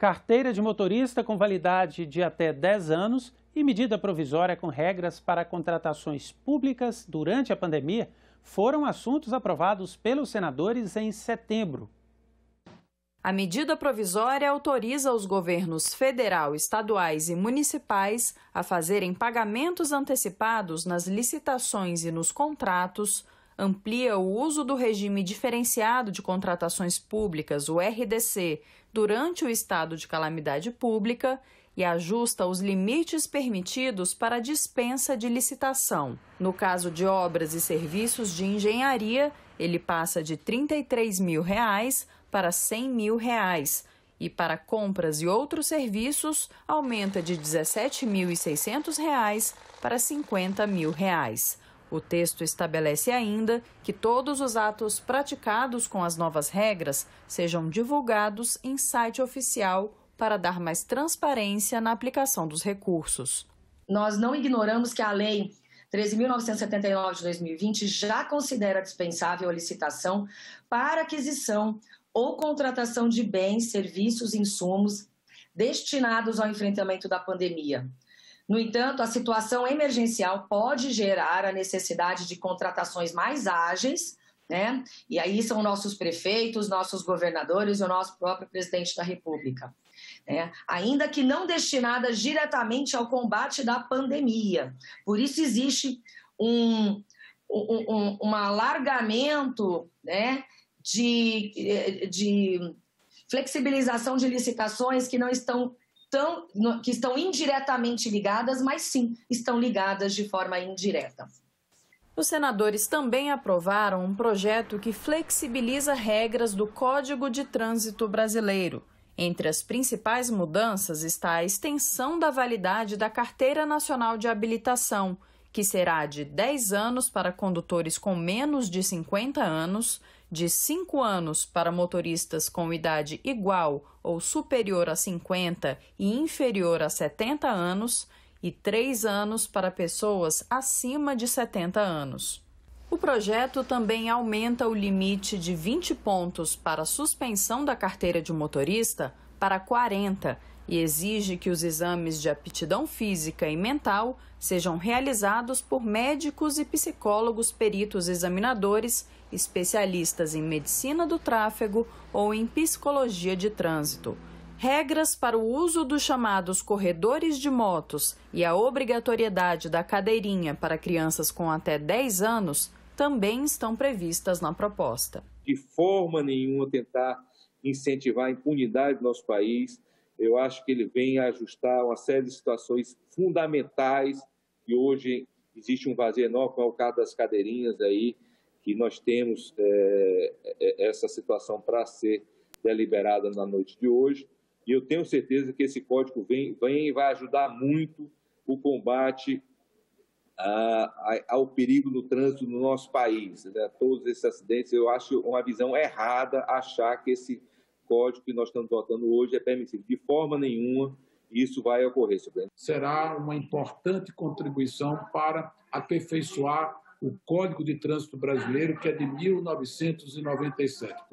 carteira de motorista com validade de até 10 anos e medida provisória com regras para contratações públicas durante a pandemia foram assuntos aprovados pelos senadores em setembro. A medida provisória autoriza os governos federal, estaduais e municipais a fazerem pagamentos antecipados nas licitações e nos contratos amplia o uso do regime diferenciado de contratações públicas, o RDC, durante o estado de calamidade pública e ajusta os limites permitidos para a dispensa de licitação. No caso de obras e serviços de engenharia, ele passa de R$ 33 mil reais para R$ 100 mil reais, e para compras e outros serviços aumenta de R$ 17.600 para R$ 50 mil reais. O texto estabelece ainda que todos os atos praticados com as novas regras sejam divulgados em site oficial para dar mais transparência na aplicação dos recursos. Nós não ignoramos que a lei 13.979 de 2020 já considera dispensável a licitação para aquisição ou contratação de bens, serviços, e insumos destinados ao enfrentamento da pandemia, no entanto, a situação emergencial pode gerar a necessidade de contratações mais ágeis, né? E aí são nossos prefeitos, nossos governadores e o nosso próprio presidente da República. Né? Ainda que não destinadas diretamente ao combate da pandemia. Por isso existe um, um, um, um alargamento né? de, de flexibilização de licitações que não estão que estão indiretamente ligadas, mas sim estão ligadas de forma indireta. Os senadores também aprovaram um projeto que flexibiliza regras do Código de Trânsito Brasileiro. Entre as principais mudanças está a extensão da validade da Carteira Nacional de Habilitação, que será de 10 anos para condutores com menos de 50 anos de 5 anos para motoristas com idade igual ou superior a 50 e inferior a 70 anos, e 3 anos para pessoas acima de 70 anos. O projeto também aumenta o limite de 20 pontos para suspensão da carteira de motorista para 40 e exige que os exames de aptidão física e mental sejam realizados por médicos e psicólogos peritos examinadores, especialistas em medicina do tráfego ou em psicologia de trânsito. Regras para o uso dos chamados corredores de motos e a obrigatoriedade da cadeirinha para crianças com até 10 anos também estão previstas na proposta. De forma nenhuma tentar incentivar a impunidade do nosso país. Eu acho que ele vem ajustar uma série de situações fundamentais e hoje existe um vazio enorme, como é o caso das cadeirinhas aí, que nós temos é, é, é essa situação para ser deliberada na noite de hoje. E eu tenho certeza que esse código vem, vem vai ajudar muito o combate ao perigo do trânsito no nosso país. Né? Todos esses acidentes, eu acho uma visão errada achar que esse código que nós estamos votando hoje é permissível. De forma nenhuma isso vai ocorrer, senhor presidente. Será uma importante contribuição para aperfeiçoar o Código de Trânsito Brasileiro, que é de 1997.